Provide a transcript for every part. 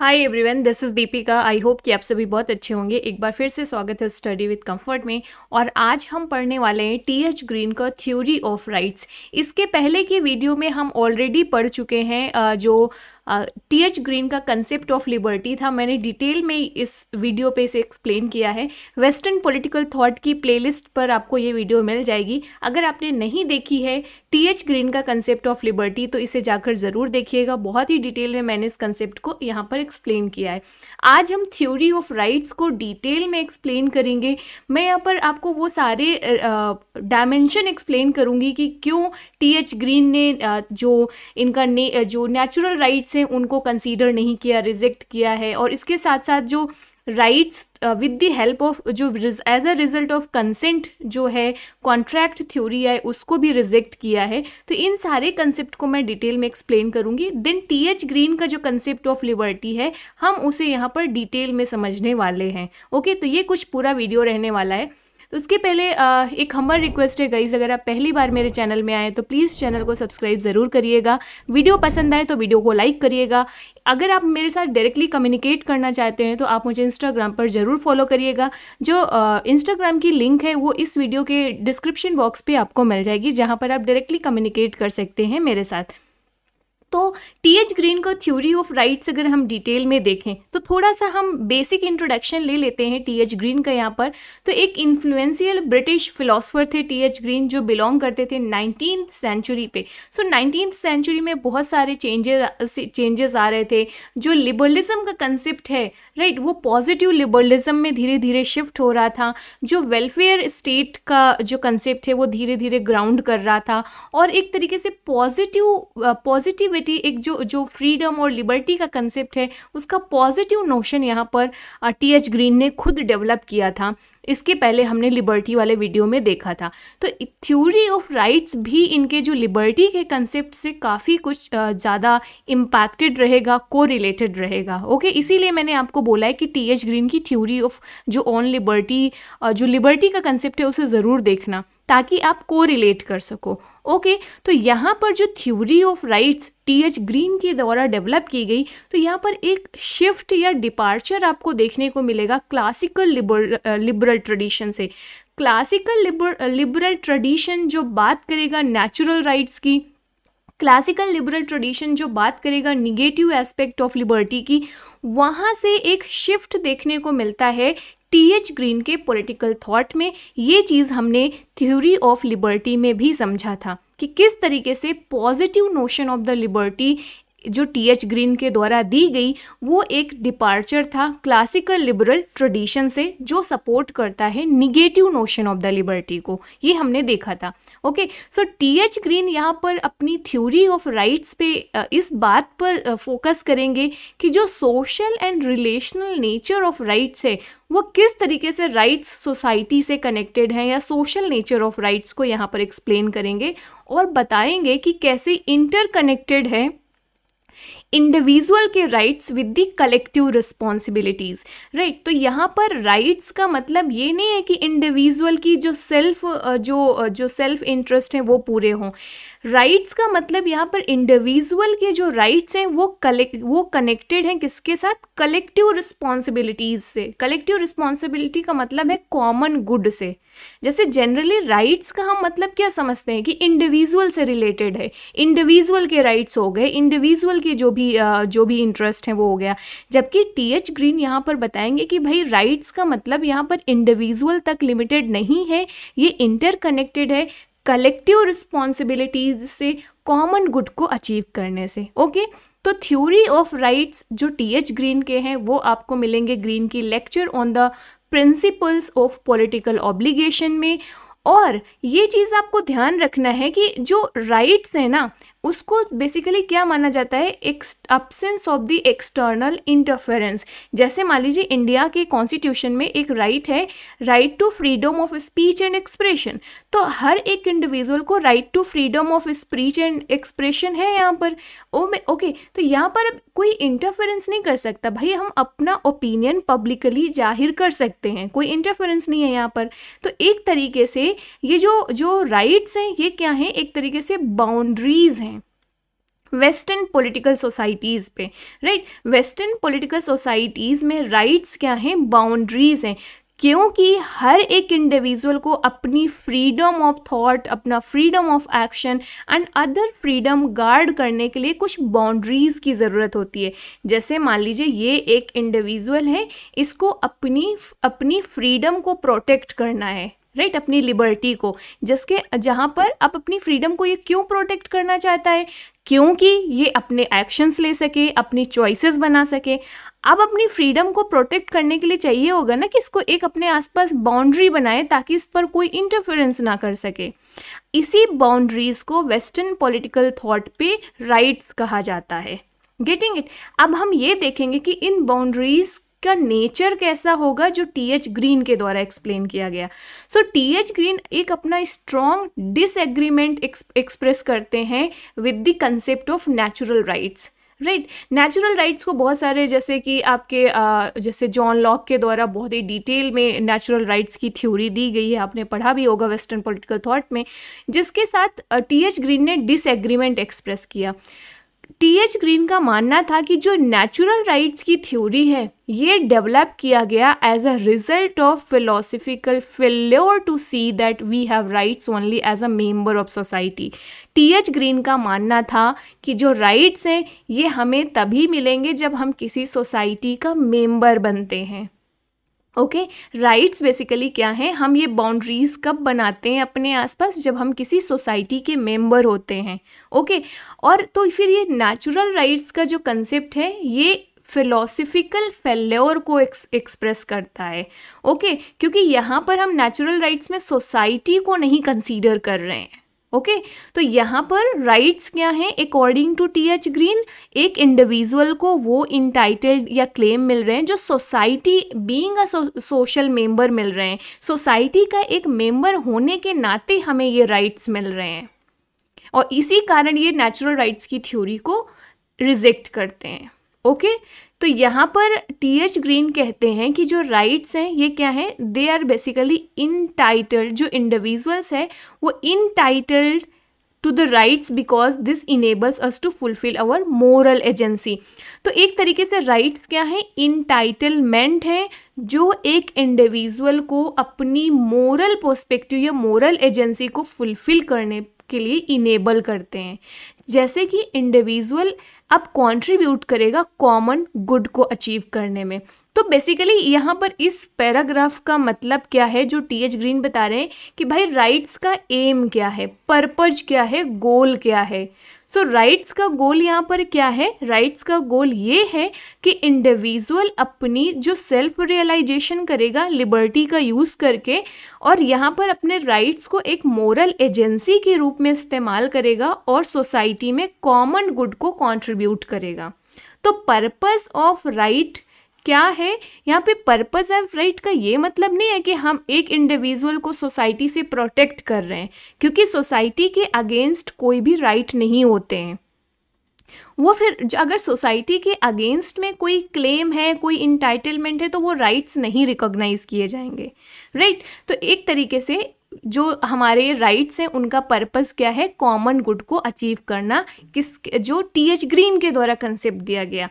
Hi everyone this is Deepika I hope कि आप सभी बहुत अच्छे होंगे एक बार फिर से स्वागत है स्टडी विद कंफर्ट में और आज हम पढ़ने वाले हैं टी एच ग्रीन का थ्योरी ऑफ राइट्स इसके पहले के वीडियो में हम ऑलरेडी पढ़ चुके हैं जो टी एच ग्रीन का कंसेप्ट ऑफ लिबर्टी था मैंने डिटेल में इस वीडियो पे इसे एक्सप्लेन किया है वेस्टर्न पॉलिटिकल थॉट की प्लेलिस्ट पर आपको ये वीडियो मिल जाएगी अगर आपने नहीं देखी है टी एच ग्रीन का कंसेप्ट ऑफ लिबर्टी तो इसे जाकर ज़रूर देखिएगा बहुत ही डिटेल में मैंने इस कंसेप्ट को यहाँ पर एक्सप्लेन किया है आज हम थ्योरी ऑफ राइट्स को डिटेल में एक्सप्लेन करेंगे मैं यहाँ पर आपको वो सारे डायमेंशन एक्सप्लेन करूँगी कि क्यों टी एच ग्रीन ने जो इनका ने, जो नेचुरल राइट्स हैं उनको कंसीडर नहीं किया रिजेक्ट किया है और इसके साथ साथ जो rights with the help of जो as a result of consent जो है कॉन्ट्रैक्ट थ्योरी है उसको भी रिजेक्ट किया है तो इन सारे कंसेप्ट को मैं डिटेल में एक्सप्लेन करूँगी देन टी एच ग्रीन का जो कंसेप्ट ऑफ लिबर्टी है हम उसे यहाँ पर डिटेल में समझने वाले हैं ओके तो ये कुछ पूरा वीडियो रहने वाला है तो उसके पहले एक हमर रिक्वेस्ट है गाइज़ अगर आप पहली बार मेरे चैनल में आएँ तो प्लीज़ चैनल को सब्सक्राइब ज़रूर करिएगा वीडियो पसंद आए तो वीडियो को लाइक करिएगा अगर आप मेरे साथ डायरेक्टली कम्युनिकेट करना चाहते हैं तो आप मुझे इंस्टाग्राम पर ज़रूर फॉलो करिएगा जो इंस्टाग्राम की लिंक है वो इस वीडियो के डिस्क्रिप्शन बॉक्स पे आपको मिल जाएगी जहाँ पर आप डायरेक्टली कम्युनिकेट कर सकते हैं मेरे साथ तो टी एच ग्रीन का थ्योरी ऑफ राइट्स अगर हम डिटेल में देखें तो थोड़ा सा हम बेसिक इंट्रोडक्शन ले लेते हैं टी एच ग्रीन का यहाँ पर तो एक इन्फ्लुएंशियल ब्रिटिश फिलोसफर थे टी एच ग्रीन जो बिलोंग करते थे नाइनटीन सेंचुरी पे सो नाइनटीन सेंचुरी में बहुत सारे चेंजेस चेंजेस आ रहे थे जो लिबरलिज्म का कंसेप्ट है राइट वो पॉजिटिव लिबरलिज्म में धीरे धीरे शिफ्ट हो रहा था जो वेलफेयर स्टेट का जो कंसेप्ट है वो धीरे धीरे ग्राउंड कर रहा था और एक तरीके से पॉजिटिव पॉजिटिव क्रिएटिविटी एक जो जो फ्रीडम और लिबर्टी का कंसेप्ट है उसका पॉजिटिव नोशन यहाँ पर टी एच ग्रीन ने खुद डेवलप किया था इसके पहले हमने लिबर्टी वाले वीडियो में देखा था तो थ्योरी ऑफ राइट्स भी इनके जो लिबर्टी के कंसेप्ट से काफ़ी कुछ ज़्यादा इम्पैक्टेड रहेगा को रिलेटेड रहेगा ओके इसीलिए मैंने आपको बोला है कि टी एच ग्रीन की थ्योरी ऑफ जो ऑन लिबर्टी जो लिबर्टी का कंसेप्ट है उसे ज़रूर देखना ताकि आप को रिलेट कर सको ओके okay, तो यहाँ पर जो theory of rights T H Green के द्वारा डेवलप की गई तो यहाँ पर एक शिफ्ट या डिपार्चर आपको देखने को मिलेगा क्लासिकल लिबरल लिबरल ट्रेडिशन से क्लासिकल लिबरल ट्रेडिशन जो बात करेगा नेचुरल राइट्स की क्लासिकल लिबरल ट्रेडिशन जो बात करेगा निगेटिव एस्पेक्ट ऑफ लिबर्टी की वहाँ से एक शिफ्ट देखने को मिलता है टी एच ग्रीन के पॉलिटिकल थॉट में ये चीज़ हमने थ्योरी ऑफ लिबर्टी में भी समझा था कि किस तरीके से positive notion of the liberty जो टी एच ग्रीन के द्वारा दी गई वो एक डिपार्चर था क्लासिकल लिबरल ट्रेडिशन से जो सपोर्ट करता है negative notion of the liberty को ये हमने देखा था okay so T H Green यहाँ पर अपनी थ्योरी ऑफ राइट्स पे इस बात पर फोकस करेंगे कि जो social and relational nature of rights है वो किस तरीके से राइट्स सोसाइटी से कनेक्टेड हैं या सोशल नेचर ऑफ राइट्स को यहाँ पर एक्सप्लेन करेंगे और बताएंगे कि कैसे इंटरकनेक्टेड है इंडिविजुअल के rights with the collective responsibilities right तो यहाँ पर राइट्स का मतलब ये नहीं है कि इंडिविजुअल की जो सेल्फ जो जो सेल्फ इंटरेस्ट हैं वो पूरे हों राइट्स का मतलब यहाँ पर इंडिविजुअल के जो राइट्स हैं वो कलेक्ट वो कनेक्टेड हैं किसके साथ कलेक्टिव रिस्पॉन्सिबिलिटीज़ से कलेक्टिव रिस्पॉन्सिबिलिटी का मतलब है कॉमन गुड से जैसे जनरली राइट्स का हम मतलब क्या समझते हैं कि इंडिविजुअल से रिलेटेड है इंडिविजुअल के राइट्स हो गए इंडिविजुअल के जो भी जो भी इंटरेस्ट हैं वो हो गया जबकि टी एच ग्रीन यहाँ पर बताएंगे कि भाई राइट्स का मतलब यहाँ पर इंडिविजुअल तक लिमिटेड नहीं है ये इंटरकनेक्टेड है कलेक्टिव रिस्पॉन्सिबिलिटीज से कॉमन गुड को अचीव करने से ओके तो थ्योरी ऑफ राइट्स जो टी एच ग्रीन के हैं वो आपको मिलेंगे ग्रीन की lecture on the principles of political obligation में और ये चीज़ आपको ध्यान रखना है कि जो राइट्स हैं ना उसको बेसिकली क्या माना जाता है absence of the external interference जैसे मान लीजिए इंडिया के कॉन्स्टिट्यूशन में एक राइट right है right to freedom of speech and expression तो हर एक इंडिविजुअल को right to freedom of speech and expression है यहाँ पर ओ में ओके तो यहाँ पर कोई इंटरफेरेंस नहीं कर सकता भाई हम अपना ओपिनियन पब्लिकली जाहिर कर सकते हैं कोई इंटरफेरेंस नहीं है यहाँ पर तो एक तरीके से ये जो जो राइट्स हैं ये क्या हैं एक तरीके से बाउंड्रीज हैं वेस्टर्न पॉलिटिकल सोसाइटीज़ पे राइट वेस्टर्न पॉलिटिकल सोसाइटीज़ में राइट्स क्या हैं बाउंड्रीज़ हैं क्योंकि हर एक इंडिविजुअल को अपनी फ्रीडम ऑफ थॉट अपना freedom of action and other freedom guard करने के लिए कुछ बाउंड्रीज़ की ज़रूरत होती है जैसे मान लीजिए ये एक इंडिविजुअल है इसको अपनी अपनी फ्रीडम को प्रोटेक्ट करना है राइट right? अपनी लिबर्टी को जिसके जहाँ पर आप अपनी फ्रीडम को ये क्यों प्रोटेक्ट करना चाहता है क्योंकि ये अपने एक्शंस ले सके अपनी चॉइसेस बना सके अब अपनी फ्रीडम को प्रोटेक्ट करने के लिए चाहिए होगा ना कि इसको एक अपने आसपास बाउंड्री बनाए ताकि इस पर कोई इंटरफेरेंस ना कर सके इसी बाउंड्रीज को वेस्टर्न पॉलिटिकल थॉट पे राइट्स कहा जाता है गेटिंग इट अब हम ये देखेंगे कि इन बाउंड्रीज का नेचर कैसा होगा जो टी एच ग्रीन के द्वारा एक्सप्लेन किया गया सो टी एच ग्रीन एक अपना स्ट्रॉन्ग डिसएग्रीमेंट एक्सप्रेस करते हैं with the concept of natural rights right natural rights को बहुत सारे जैसे कि आपके आ, जैसे जॉन लॉक के द्वारा बहुत ही डिटेल में नेचुरल राइट्स की थ्योरी दी गई है आपने पढ़ा भी होगा वेस्टर्न पॉलिटिकल थॉट में जिसके साथ टी एच ग्रीन ने डिसएग्रीमेंट एक्सप्रेस किया टी एच ग्रीन का मानना था कि जो नेचुरल राइट्स की थ्योरी है ये डेवलप किया गया as a result of philosophical failure to see that we have rights only as a member of society T H Green का मानना था कि जो राइट्स हैं ये हमें तभी मिलेंगे जब हम किसी सोसाइटी का मेंबर बनते हैं ओके राइट्स बेसिकली क्या हैं हम ये बाउंड्रीज़ कब बनाते हैं अपने आसपास जब हम किसी सोसाइटी के मेंबर होते हैं ओके okay? और तो फिर ये नेचुरल राइट्स का जो कंसेप्ट है ये फिलोसफिकल फेल्योर को एक्सप्रेस करता है ओके okay? क्योंकि यहाँ पर हम नेचुरल राइट्स में सोसाइटी को नहीं कंसीडर कर रहे हैं ओके okay? तो यहाँ पर राइट्स क्या हैं according to T H Green एक इंडिविजुअल को वो इंटाइटल्ड या क्लेम मिल रहे हैं जो society being a social member मिल रहे हैं सोसाइटी का एक मेंबर होने के नाते हमें ये राइट्स मिल रहे हैं और इसी कारण ये नेचुरल राइट्स की थ्योरी को रिजेक्ट करते हैं ओके okay? तो यहाँ पर टी एच ग्रीन कहते हैं कि जो राइट्स हैं ये क्या हैं they are basically entitled जो इंडिविजुअल्स है वो entitled to the rights because this enables us to fulfil our moral agency तो एक तरीके से राइट्स क्या इन इनटाइटलमेंट है जो एक इंडिविजुअल को अपनी मोरल पर्स्पेक्टिव या मोरल एजेंसी को फुलफिल करने के लिए इनेबल करते हैं जैसे कि इंडिविजुअल अब कंट्रीब्यूट करेगा कॉमन गुड को अचीव करने में तो बेसिकली यहाँ पर इस पैराग्राफ का मतलब क्या है जो टी एच ग्रीन बता रहे हैं कि भाई राइट्स का एम क्या है पर्पज क्या है गोल क्या है सो so, राइट्स का गोल यहाँ पर क्या है राइट्स का गोल ये है कि इंडिविजुअल अपनी जो सेल्फ रियलाइजेशन करेगा लिबर्टी का यूज़ करके और यहाँ पर अपने राइट्स को एक मोरल एजेंसी के रूप में इस्तेमाल करेगा और सोसाइटी में कॉमन गुड को कॉन्ट्रीब्यूट करेगा तो पर्पस ऑफ राइट क्या है यहाँ पे पर्पज़ ऑफ राइट का ये मतलब नहीं है कि हम एक इंडिविजुअल को सोसाइटी से प्रोटेक्ट कर रहे हैं क्योंकि सोसाइटी के अगेंस्ट कोई भी राइट right नहीं होते हैं वो फिर अगर सोसाइटी के अगेंस्ट में कोई क्लेम है कोई इंटाइटलमेंट है तो वो राइट्स नहीं रिकॉग्नाइज किए जाएंगे राइट right? तो एक तरीके से जो हमारे राइट्स हैं उनका पर्पस क्या है कॉमन गुड को अचीव करना किस जो टी एच ग्रीन के द्वारा कंसेप्ट दिया गया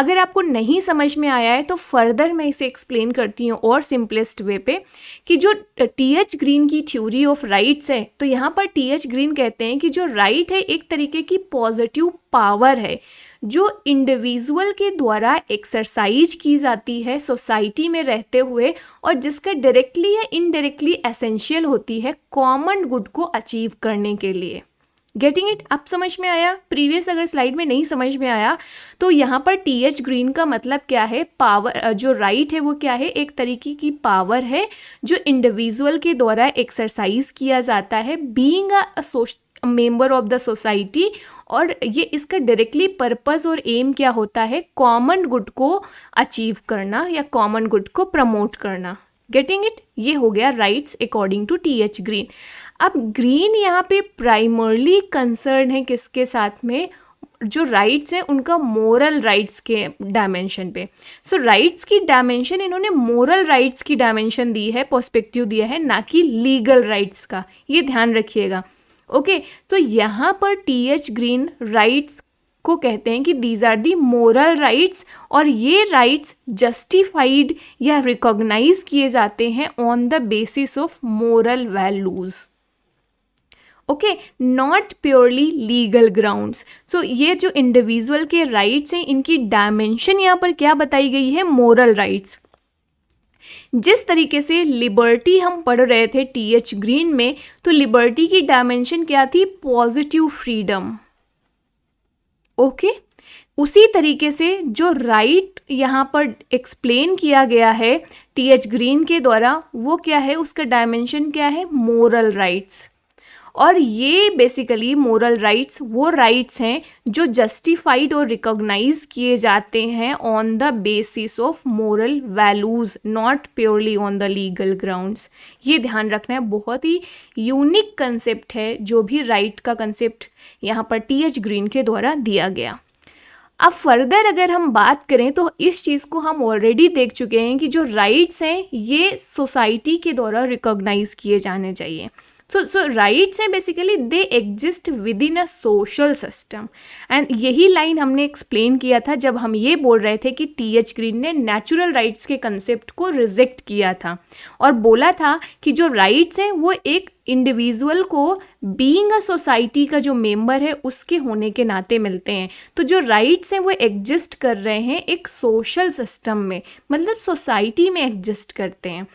अगर आपको नहीं समझ में आया है तो फर्दर मैं इसे एक्सप्लेन करती हूँ और सिंपलेस्ट वे पे कि जो टी एच ग्रीन की थ्योरी ऑफ राइट्स है तो यहाँ पर टी एच ग्रीन कहते हैं कि जो राइट right है एक तरीके की पॉजिटिव पावर है जो इंडिविजुअल के द्वारा एक्सरसाइज की जाती है सोसाइटी में रहते हुए और जिसका डायरेक्टली या इनडायरेक्टली एसेंशियल होती है कॉमन गुड को अचीव करने के लिए गेटिंग इट अब समझ में आया प्रीवियस अगर स्लाइड में नहीं समझ में आया तो यहाँ पर टी एच ग्रीन का मतलब क्या है पावर जो राइट right है वो क्या है एक तरीके की पावर है जो इंडिविजुअल के द्वारा एक्सरसाइज किया जाता है being member of the society और ये इसका डायरेक्टली पर्पस और एम क्या होता है कॉमन गुड को अचीव करना या कॉमन गुड को प्रमोट करना गेटिंग इट ये हो गया rights according to T H Green अब ग्रीन यहाँ पे प्राइमरली कंसर्न है किसके साथ में जो राइट्स हैं उनका मोरल राइट्स के डायमेंशन पे सो so, राइट्स की डायमेंशन इन्होंने मोरल राइट्स की डायमेंशन दी है पर्सपेक्टिव दिया है ना कि लीगल राइट्स का ये ध्यान रखिएगा ओके तो यहाँ पर टी एच ग्रीन राइट्स को कहते हैं कि these are the moral rights और ये राइट्स जस्टिफाइड या रिकॉग्नाइज किए जाते हैं on the basis of moral values okay not purely legal grounds so ये जो इंडिविजुअल के राइट्स हैं इनकी डायमेंशन यहाँ पर क्या बताई गई है मोरल राइट्स जिस तरीके से लिबर्टी हम पढ़ रहे थे टी एच ग्रीन में तो लिबर्टी की डायमेंशन क्या थी पॉजिटिव फ्रीडम ओके उसी तरीके से जो राइट right यहाँ पर एक्सप्लेन किया गया है टी एच ग्रीन के द्वारा वो क्या है उसका डायमेंशन क्या है मोरल राइट्स और ये बेसिकली मोरल राइट्स वो राइट्स हैं जो जस्टिफाइड और रिकॉग्नाइज किए जाते हैं on the basis of moral values not purely on the legal grounds ये ध्यान रखना है बहुत ही यूनिक कंसेप्ट है जो भी राइट right का कंसेप्ट यहाँ पर टी एच ग्रीन के द्वारा दिया गया अब फर्दर अगर हम बात करें तो इस चीज़ को हम ऑलरेडी देख चुके हैं कि जो राइट्स हैं ये सोसाइटी के द्वारा रिकॉग्नाइज किए जाने चाहिए सो सो राइट्स हैं basically they exist within a social system and यही लाइन हमने एक्सप्लेन किया था जब हम ये बोल रहे थे कि टी एच ग्रीन ने नेचुरल राइट्स के कंसेप्ट को रिजेक्ट किया था और बोला था कि जो राइट्स हैं वो एक इंडिविजुअल को बीइंग अ सोसाइटी का जो मेंबर है उसके होने के नाते मिलते हैं तो जो राइट्स हैं वो एग्जिस्ट कर रहे हैं एक सोशल सिस्टम में मतलब सोसाइटी में एग्जिस्ट करते हैं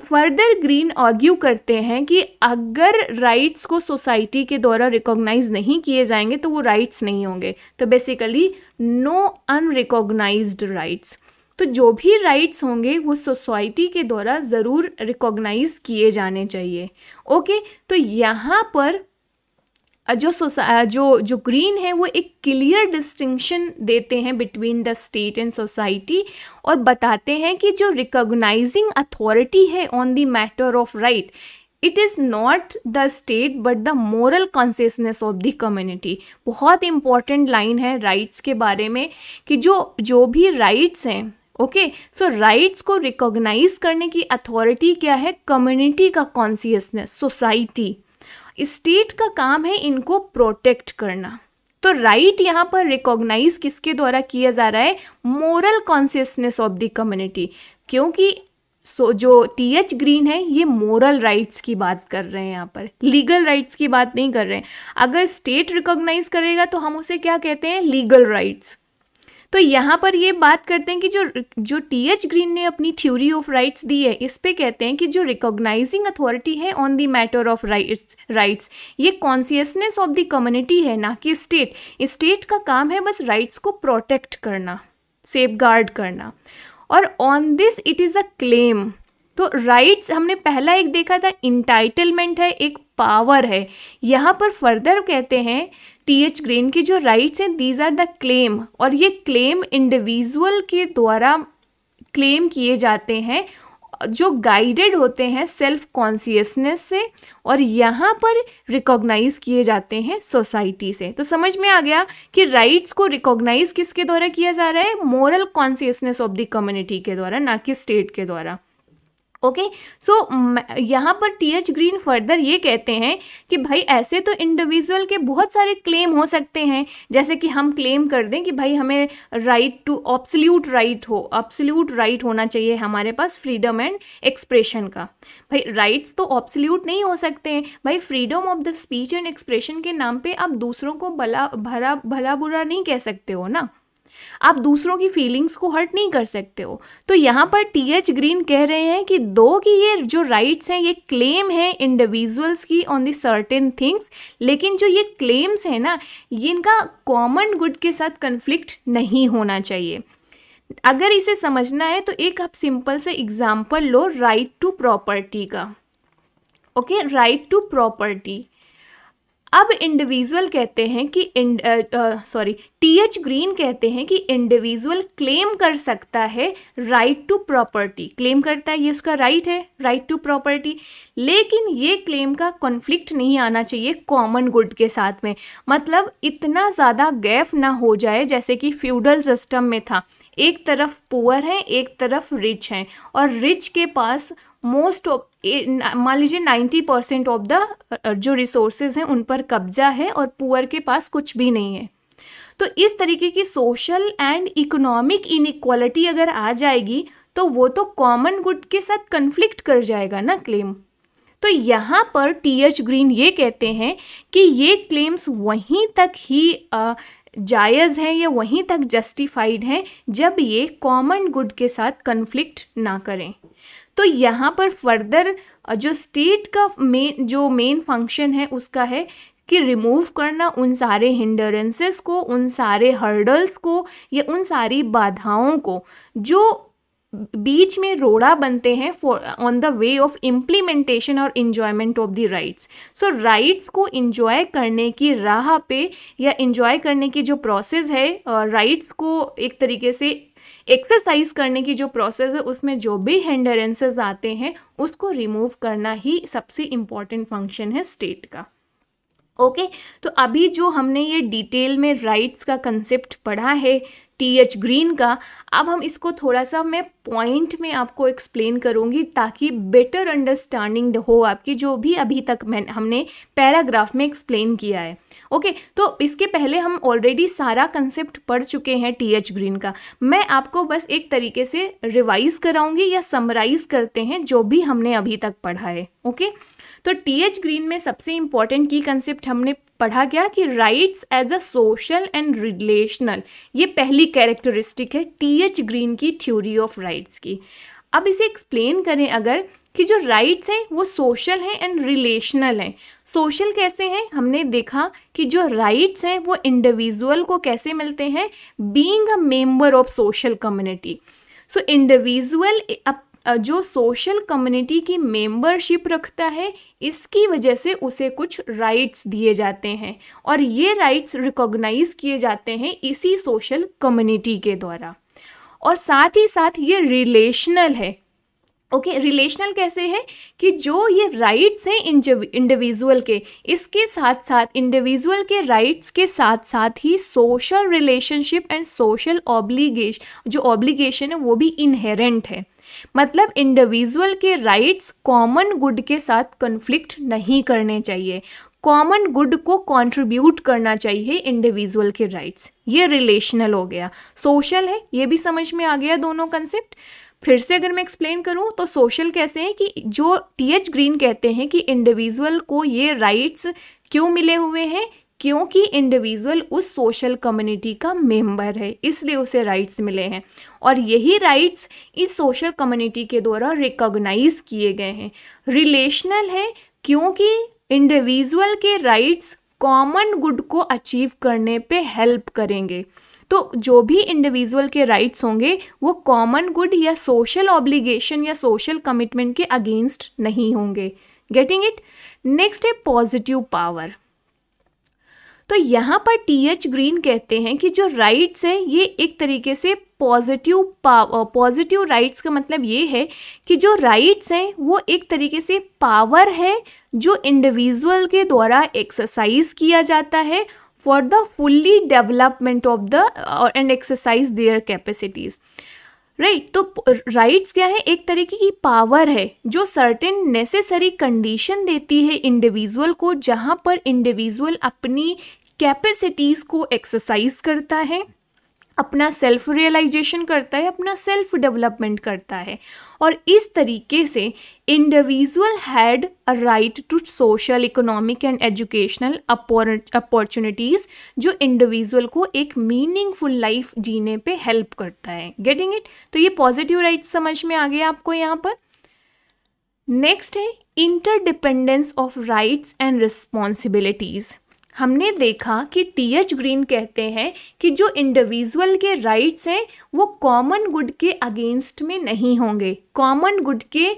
फर्दर ग्रीन ऑर्ग्यू करते हैं कि अगर राइट्स को सोसाइटी के द्वारा रिकॉग्नाइज नहीं किए जाएंगे तो वो राइट्स नहीं होंगे तो बेसिकली नो अनरिकॉग्नाइज राइट्स तो जो भी राइट्स होंगे वो सोसाइटी के द्वारा ज़रूर रिकॉग्नाइज किए जाने चाहिए ओके तो यहाँ पर जो सोसा जो जो ग्रीन है वो एक क्लियर डिस्टिंक्शन देते हैं between the state and society और बताते हैं कि जो रिकॉग्नाइजिंग अथॉरिटी है on the matter of right it is not the state but the moral consciousness of the community बहुत इंपॉर्टेंट लाइन है राइट्स के बारे में कि जो जो भी राइट्स हैं ओके सो राइट्स को रिकॉग्नाइज करने की अथॉरिटी क्या है कम्युनिटी का कॉन्सियसनेस सोसाइटी स्टेट का काम है इनको प्रोटेक्ट करना तो राइट यहाँ पर रिकॉग्नाइज किसके द्वारा किया जा रहा है moral consciousness of the community क्योंकि सो so, जो टी एच ग्रीन है ये मोरल राइट्स की बात कर रहे हैं यहाँ पर लीगल राइट्स की बात नहीं कर रहे हैं अगर स्टेट रिकॉग्नाइज करेगा तो हम उसे क्या कहते हैं लीगल राइट्स तो यहाँ पर ये बात करते हैं कि जो जो टी एच ग्रीन ने अपनी थ्योरी ऑफ राइट्स दी है इस पे कहते हैं कि जो रिकॉग्नाइजिंग अथॉरिटी है on the matter of rights rights ये कॉन्सियसनेस ऑफ द कम्युनिटी है ना कि स्टेट स्टेट का काम है बस राइट्स को प्रोटेक्ट करना सेफ करना और on this it is a claim तो राइट्स हमने पहला एक देखा था इंटाइटलमेंट है एक पावर है यहाँ पर फर्दर कहते हैं टी एच ग्रीन की जो राइट्स हैं दीज आर द क्लेम और ये क्लेम इंडिविजुअल के द्वारा क्लेम किए जाते हैं जो गाइडेड होते हैं सेल्फ कॉन्सियसनेस से और यहाँ पर रिकॉग्नाइज किए जाते हैं सोसाइटी से तो समझ में आ गया कि राइट्स को रिकॉग्नाइज किसके द्वारा किया जा रहा है moral consciousness of the community के द्वारा ना कि स्टेट के द्वारा ओके सो यहाँ पर टी एच ग्रीन फर्दर ये कहते हैं कि भाई ऐसे तो इंडिविजुअल के बहुत सारे क्लेम हो सकते हैं जैसे कि हम क्लेम कर दें कि भाई हमें राइट टू ऑब्सल्यूट राइट हो ऑब्सल्यूट राइट right होना चाहिए हमारे पास फ्रीडम एंड एक्सप्रेशन का भाई राइट्स तो ऑब्सल्यूट नहीं हो सकते हैं भाई freedom of the speech and expression के नाम पर आप दूसरों को भला भरा भला बुरा नहीं कह सकते हो ना आप दूसरों की फीलिंग्स को हर्ट नहीं कर सकते हो तो यहाँ पर टी एच ग्रीन कह रहे हैं कि दो की ये जो राइट्स हैं ये क्लेम है इंडिविजुअल्स की ऑन दी सर्टेन थिंग्स लेकिन जो ये क्लेम्स हैं ना ये इनका कॉमन गुड के साथ कन्फ्लिक्ट नहीं होना चाहिए अगर इसे समझना है तो एक आप सिंपल से एग्जाम्पल लो राइट टू प्रॉपर्टी का ओके राइट टू प्रॉपर्टी अब इंडिविजुअल कहते हैं कि सॉरी टी एच ग्रीन कहते हैं कि इंडिविजुअल क्लेम कर सकता है राइट टू प्रॉपर्टी क्लेम करता है ये उसका राइट right है राइट टू प्रॉपर्टी लेकिन ये क्लेम का कॉन्फ्लिक्ट नहीं आना चाहिए कॉमन गुड के साथ में मतलब इतना ज़्यादा गैप ना हो जाए जैसे कि फ्यूडल सिस्टम में था एक तरफ पुअर हैं एक तरफ रिच हैं और रिच के पास मोस्ट ऑफ मान लीजिए नाइन्टी परसेंट ऑफ द जो रिसोर्सेज हैं उन पर कब्जा है और पुअर के पास कुछ भी नहीं है तो इस तरीके की सोशल एंड इकोनॉमिक इनक्वालिटी अगर आ जाएगी तो वो तो कॉमन गुड के साथ कन्फ्लिक्ट कर जाएगा ना क्लेम तो यहाँ पर टी एच ग्रीन ये कहते हैं कि ये क्लेम्स वहीं तक ही जायज़ हैं या वहीं तक जस्टिफाइड हैं जब ये कॉमन गुड के साथ कन्फ्लिक्ट ना करें तो यहाँ पर फर्दर जो स्टेट का मेन जो मेन फंक्शन है उसका है कि रिमूव करना उन सारे हिंडरेंसेस को उन सारे हर्डल्स को या उन सारी बाधाओं को जो बीच में रोड़ा बनते हैं for on the way of implementation और enjoyment of the rights so rights को इन्जॉय करने की राह पे या इन्जॉय करने की जो प्रोसेस है राइट्स uh, को एक तरीके से एक्सरसाइज करने की जो प्रोसेस है उसमें जो भी हिंडरेंसेज आते हैं उसको रिमूव करना ही सबसे इम्पॉर्टेंट फंक्शन है स्टेट का ओके तो अभी जो हमने ये डिटेल में राइट्स का कंसेप्ट पढ़ा है टी एच ग्रीन का अब हम इसको थोड़ा सा मैं पॉइंट में आपको एक्सप्लेन करूँगी ताकि बेटर अंडरस्टैंडिंग हो आपकी जो भी अभी तक मैं हमने पैराग्राफ में एक्सप्लेन किया है ओके okay, तो इसके पहले हम ऑलरेडी सारा कंसेप्ट पढ़ चुके हैं टी एच ग्रीन का मैं आपको बस एक तरीके से रिवाइज कराऊँगी या समराइज करते हैं जो भी हमने अभी तक पढ़ा है ओके okay? तो टी एच ग्रीन में सबसे इंपॉर्टेंट की कंसेप्ट हमने पढ़ा गया कि rights as a social and relational ये पहली कैरेक्टरिस्टिक है टी एच ग्रीन की थ्योरी ऑफ राइट्स की अब इसे एक्सप्लेन करें अगर कि जो राइट्स हैं वो सोशल हैं एंड रिलेशनल हैं सोशल कैसे हैं हमने देखा कि जो राइट्स हैं वो इंडिविजुअल को कैसे मिलते हैं being a member of social community so individual जो सोशल कम्युनिटी की मेंबरशिप रखता है इसकी वजह से उसे कुछ राइट्स दिए जाते हैं और ये राइट्स रिकॉग्नाइज किए जाते हैं इसी सोशल कम्युनिटी के द्वारा और साथ ही साथ ये रिलेशनल है ओके okay, रिलेशनल कैसे है कि जो ये राइट्स हैं इंडिविजुअल के इसके साथ साथ इंडिविजुअल के राइट्स के साथ साथ ही social relationship and social obligation जो ऑब्लीगेशन है वो भी इनहेरेंट है मतलब इंडिविजुअल के राइट्स कॉमन गुड के साथ कन्फ्लिक्ट नहीं करने चाहिए कॉमन गुड को कंट्रीब्यूट करना चाहिए इंडिविजुअल के राइट्स ये रिलेशनल हो गया सोशल है ये भी समझ में आ गया दोनों कंसेप्ट फिर से अगर मैं एक्सप्लेन करूं तो सोशल कैसे हैं कि जो टी एच ग्रीन कहते हैं कि इंडिविजुअल को ये राइट्स क्यों मिले हुए हैं क्योंकि इंडिविजुअल उस सोशल कम्युनिटी का मेंबर है इसलिए उसे राइट्स मिले हैं और यही राइट्स इस सोशल कम्युनिटी के द्वारा रिकॉग्नाइज किए गए हैं रिलेशनल है क्योंकि इंडिविजुअल के राइट्स कॉमन गुड को अचीव करने पे हेल्प करेंगे तो जो भी इंडिविजुअल के राइट्स होंगे वो कॉमन गुड या सोशल ऑब्लिगेशन या सोशल कमिटमेंट के अगेंस्ट नहीं होंगे गेटिंग इट नेक्स्ट है पॉजिटिव पावर तो यहाँ पर टी एच ग्रीन कहते हैं कि जो राइट्स हैं ये एक तरीके से पॉजिटिव पॉजिटिव राइट्स का मतलब ये है कि जो राइट्स हैं वो एक तरीके से पावर है जो इंडिविजुअल के द्वारा एक्सरसाइज किया जाता है for the fully development of the and exercise their capacities right right, तो राइट्स क्या है एक तरीके की पावर है जो सर्टेन नेसेसरी कंडीशन देती है इंडिविजुअल को जहाँ पर इंडिविजुअल अपनी कैपेसिटीज़ को एक्सरसाइज करता है अपना सेल्फ रियलाइजेशन करता है अपना सेल्फ डेवलपमेंट करता है और इस तरीके से individual had a right to social economic and educational opportunities जो इंडिविजुअल को एक मीनिंगफुल लाइफ जीने पे हेल्प करता है गेटिंग इट तो ये पॉजिटिव राइट समझ में आ गया आपको यहाँ पर नेक्स्ट है interdependence of rights and responsibilities हमने देखा कि टी एच ग्रीन कहते हैं कि जो इंडिविजुअल के राइट्स हैं वो कॉमन गुड के अगेंस्ट में नहीं होंगे कॉमन गुड के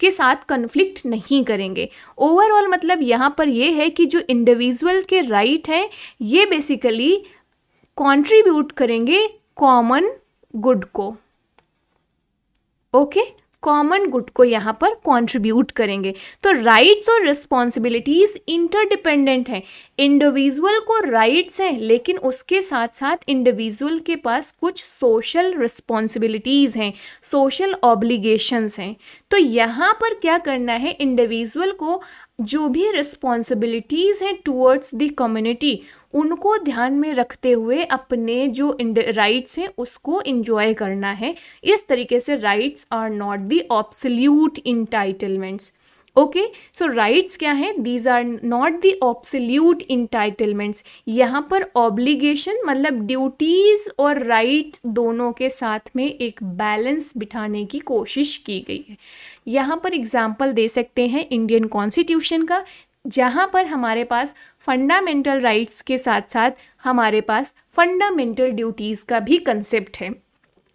के साथ कन्फ्लिक्ट नहीं करेंगे ओवरऑल मतलब यहाँ पर यह है कि जो इंडिविजुअल के राइट हैं ये बेसिकली कंट्रीब्यूट करेंगे कॉमन गुड को ओके okay? कॉमन गुड को यहाँ पर कॉन्ट्रीब्यूट करेंगे तो राइट्स और रिस्पॉन्सिबिलिटीज इंटरडिपेंडेंट हैं इंडिविजुअल को राइट्स हैं लेकिन उसके साथ साथ इंडिविजुअल के पास कुछ सोशल रिस्पॉन्सिबिलिटीज़ हैं सोशल ऑब्लिगेशंस हैं तो यहाँ पर क्या करना है इंडिविजुअल को जो भी रिस्पॉन्सिबिलिटीज़ हैं टूवर्ड्स द कम्युनिटी उनको ध्यान में रखते हुए अपने जो राइट्स हैं उसको इन्जॉय करना है इस तरीके से rights are not the absolute entitlements okay so rights क्या हैं these are not the absolute entitlements यहाँ पर ऑब्लिगेशन मतलब ड्यूटीज़ और राइट दोनों के साथ में एक बैलेंस बिठाने की कोशिश की गई है यहाँ पर एग्जाम्पल दे सकते हैं इंडियन कॉन्स्टिट्यूशन का जहाँ पर हमारे पास फंडामेंटल राइट्स के साथ साथ हमारे पास फंडामेंटल ड्यूटीज़ का भी कंसेप्ट है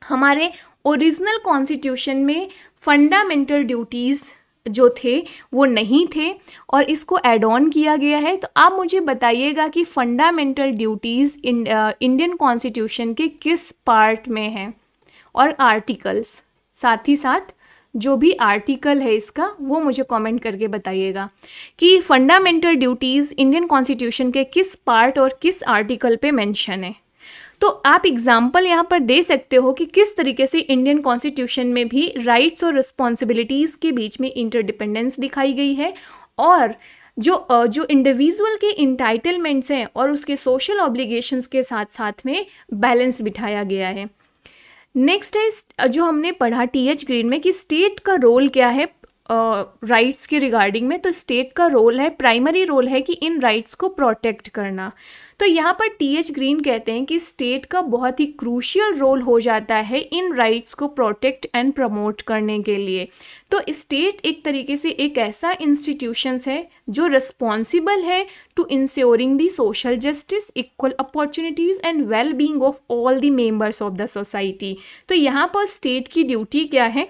हमारे ओरिजिनल कॉन्स्टिट्यूशन में फंडामेंटल ड्यूटीज़ जो थे वो नहीं थे और इसको एड ऑन किया गया है तो आप मुझे बताइएगा कि फंडामेंटल ड्यूटीज़ इंडियन कॉन्स्टिट्यूशन के किस पार्ट में हैं और आर्टिकल्स साथ ही साथ जो भी आर्टिकल है इसका वो मुझे कमेंट करके बताइएगा कि फंडामेंटल ड्यूटीज़ इंडियन कॉन्स्टिट्यूशन के किस पार्ट और किस आर्टिकल पे मेंशन है तो आप एग्जाम्पल यहाँ पर दे सकते हो कि किस तरीके से इंडियन कॉन्स्टिट्यूशन में भी राइट्स और रिस्पॉन्सिबिलिटीज़ के बीच में इंटरडिपेंडेंस दिखाई गई है और जो जो इंडिविजुअल के इंटाइटलमेंट्स हैं और उसके सोशल ऑब्लिगेशंस के साथ साथ में बैलेंस बिठाया गया है नेक्स्ट है जो हमने पढ़ा टी एच ग्रीन में कि स्टेट का रोल क्या है राइट्स के रिगार्डिंग में तो स्टेट का रोल है प्राइमरी रोल है कि इन राइट्स को प्रोटेक्ट करना तो यहाँ पर टी एच ग्रीन कहते हैं कि स्टेट का बहुत ही क्रूशियल रोल हो जाता है इन राइट्स को प्रोटेक्ट एंड प्रमोट करने के लिए तो स्टेट एक तरीके से एक ऐसा इंस्टीट्यूशंस है जो रिस्पॉन्सिबल है to insuring the social justice equal opportunities and well being of all the members of the society तो यहाँ पर स्टेट की ड्यूटी क्या है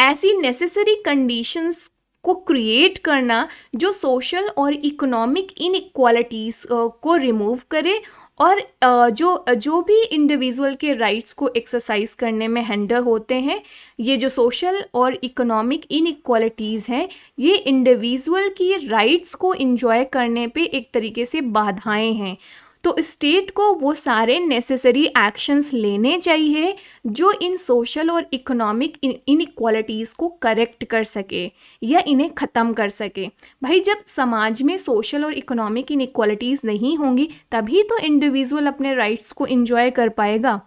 ऐसी नेसेसरी कंडीशंस को क्रिएट करना जो सोशल और इकोनॉमिक इनक्वालिटीज़ को रिमूव करे और जो जो भी इंडिविजुअल के राइट्स को एक्सरसाइज करने में हैंडल होते हैं ये जो सोशल और इकोनॉमिक इनक्वालिटीज़ हैं ये इंडिविजुअल की राइट्स को इन्जॉय करने पे एक तरीके से बाधाएं हैं तो स्टेट को वो सारे नेसेसरी एक्शंस लेने चाहिए जो इन सोशल और इकोनॉमिक इनक्वालिटीज़ को करेक्ट कर सके या इन्हें ख़त्म कर सके भाई जब समाज में सोशल और इकोनॉमिक इनक्वालिटीज़ नहीं होंगी तभी तो इंडिविजुअल अपने राइट्स को इन्जॉय कर पाएगा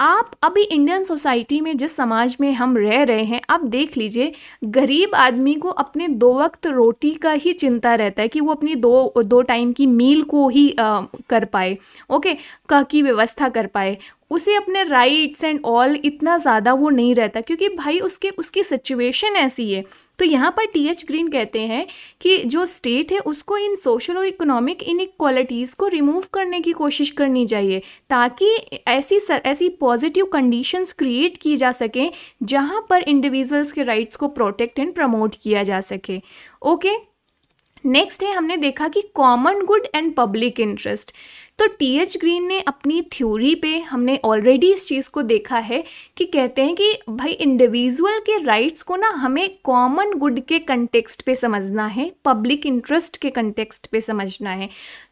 आप अभी इंडियन सोसाइटी में जिस समाज में हम रह रहे हैं आप देख लीजिए गरीब आदमी को अपने दो वक्त रोटी का ही चिंता रहता है कि वो अपनी दो दो टाइम की मील को ही आ, कर पाए ओके का की व्यवस्था कर पाए उसे अपने राइट्स एंड ऑल इतना ज़्यादा वो नहीं रहता क्योंकि भाई उसके उसकी सिचुएशन ऐसी है तो यहाँ पर टी एच ग्रीन कहते हैं कि जो स्टेट है उसको इन सोशल और इकोनॉमिक इन इक्वालिटीज़ को रिमूव करने की कोशिश करनी चाहिए ताकि ऐसी सर, ऐसी पॉजिटिव कंडीशंस क्रिएट की जा सकें जहाँ पर इंडिविजुअल्स के राइट्स को प्रोटेक्ट एंड प्रमोट किया जा सके ओके नेक्स्ट है हमने देखा कि common good and public interest तो टी एच ग्रीन ने अपनी थ्योरी पे हमने ऑलरेडी इस चीज़ को देखा है कि कहते हैं कि भाई इंडिविजुअल के राइट्स को ना हमें कॉमन गुड के कंटेक्सट पे समझना है पब्लिक इंटरेस्ट के कंटेक्सट पे समझना है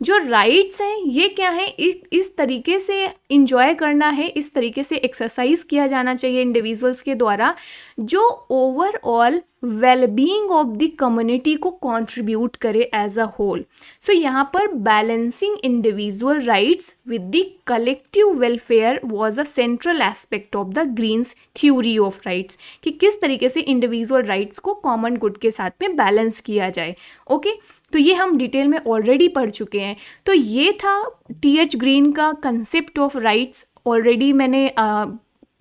जो राइट्स हैं ये क्या है इस, इस तरीके से इंजॉय करना है इस तरीके से एक्सरसाइज किया जाना चाहिए इंडिविजुअल्स के द्वारा जो overall wellbeing of the community को कॉन्ट्रीब्यूट करे एज अ होल सो यहाँ पर balancing individual rights with the collective welfare was a central aspect of the Green's theory of rights कि किस तरीके से इंडिविजुअल राइट्स को कॉमन गुड के साथ में बैलेंस किया जाए ओके okay? तो ये हम डिटेल में ऑलरेडी पढ़ चुके हैं तो ये था टी एच ग्रीन का कंसेप्ट ऑफ राइट्स ऑलरेडी मैंने uh,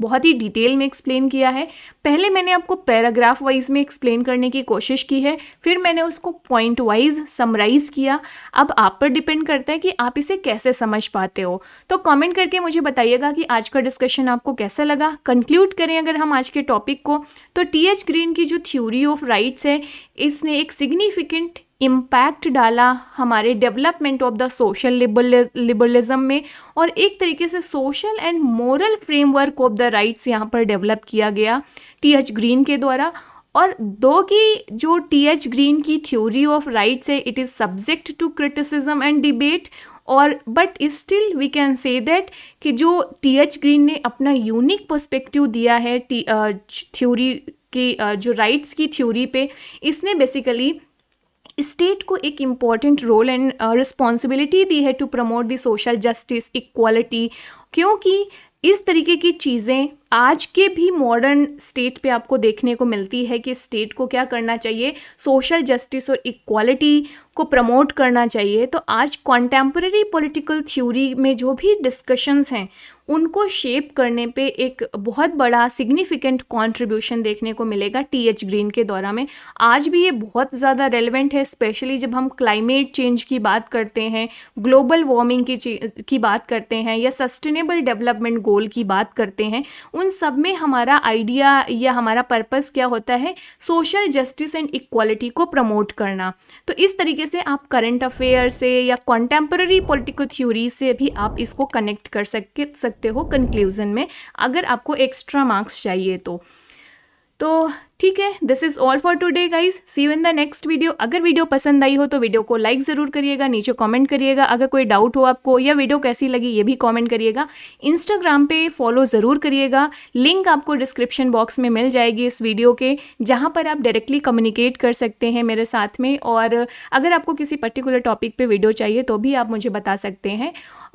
बहुत ही डिटेल में एक्सप्लेन किया है पहले मैंने आपको पैराग्राफ वाइज में एक्सप्लेन करने की कोशिश की है फिर मैंने उसको पॉइंट वाइज समराइज़ किया अब आप पर डिपेंड करता है कि आप इसे कैसे समझ पाते हो तो कमेंट करके मुझे बताइएगा कि आज का डिस्कशन आपको कैसा लगा कंक्लूड करें अगर हम आज के टॉपिक को तो टी एच ग्रीन की जो थ्योरी ऑफ राइट्स है इसने एक सिग्निफिकेंट इम्पैक्ट डाला हमारे development of the social liberalism में और एक तरीके से social and moral framework of the rights यहाँ पर डेवलप किया गया टी एच ग्रीन के द्वारा और दो की जो टी एच ग्रीन की थ्योरी ऑफ राइट्स है it is subject to criticism and debate और but still we can say that कि जो टी एच ग्रीन ने अपना यूनिक पर्सपेक्टिव दिया है थ्योरी uh, uh, की जो राइट्स की थ्योरी पे इसने बेसिकली स्टेट को एक इम्पॉर्टेंट रोल एंड रिस्पॉन्सिबिलिटी दी है to promote the social justice equality क्योंकि इस तरीके की चीज़ें आज के भी मॉडर्न स्टेट पे आपको देखने को मिलती है कि स्टेट को क्या करना चाहिए सोशल जस्टिस और इक्वालिटी को प्रमोट करना चाहिए तो आज कॉन्टेम्प्रेरी पॉलिटिकल थ्योरी में जो भी डिस्कशंस हैं उनको शेप करने पे एक बहुत बड़ा सिग्निफिकेंट कंट्रीब्यूशन देखने को मिलेगा टी एच ग्रीन के दौरा में आज भी ये बहुत ज़्यादा रेलिवेंट है स्पेशली जब हम क्लाइमेट चेंज की बात करते हैं ग्लोबल वार्मिंग की की बात करते हैं या सस्टेनेबल डेवलपमेंट गोल की बात करते हैं उन सब में हमारा आइडिया या हमारा पर्पज़ क्या होता है सोशल जस्टिस एंड इक्वालिटी को प्रमोट करना तो इस तरीके से आप करंट अफेयर से या कॉन्टेम्प्रेरी पोलिटिकल थ्योरी से भी आप इसको कनेक्ट कर सके सकते हो कंक्लूज़न में अगर आपको एक्स्ट्रा मार्क्स चाहिए तो तो ठीक है this is all for today guys see you in the next video अगर वीडियो पसंद आई हो तो वीडियो को लाइक ज़रूर करिएगा नीचे कमेंट करिएगा अगर कोई डाउट हो आपको या वीडियो कैसी लगी ये भी कमेंट करिएगा इंस्टाग्राम पे फॉलो ज़रूर करिएगा लिंक आपको डिस्क्रिप्शन बॉक्स में मिल जाएगी इस वीडियो के जहाँ पर आप डायरेक्टली कम्युनिकेट कर सकते हैं मेरे साथ में और अगर आपको किसी पर्टिकुलर टॉपिक पर वीडियो चाहिए तो भी आप मुझे बता सकते हैं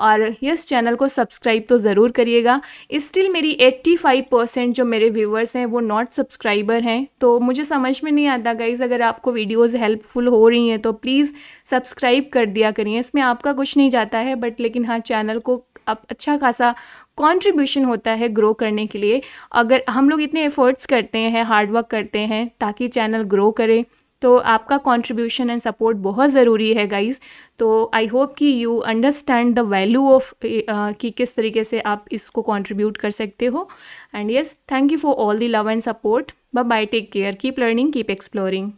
और यस चैनल को सब्सक्राइब तो ज़रूर करिएगा स्टिल मेरी 85 परसेंट जो मेरे व्यूवर्स हैं वो नॉट सब्सक्राइबर हैं हैं तो मुझे समझ में नहीं आता गाइज़ अगर आपको वीडियोस हेल्पफुल हो रही हैं तो प्लीज़ सब्सक्राइब कर दिया करिए इसमें आपका कुछ नहीं जाता है बट लेकिन हाँ चैनल को अब अच्छा खासा कंट्रीब्यूशन होता है ग्रो करने के लिए अगर हम लोग इतने एफर्ट्स करते हैं हार्डवर्क करते हैं ताकि चैनल ग्रो करें तो आपका कॉन्ट्रीब्यूशन एंड सपोर्ट बहुत ज़रूरी है गाइज तो आई होप कि you understand the value of कि किस तरीके से आप इसको कॉन्ट्रीब्यूट कर सकते हो and yes thank you for all the love and support bye take care keep learning keep exploring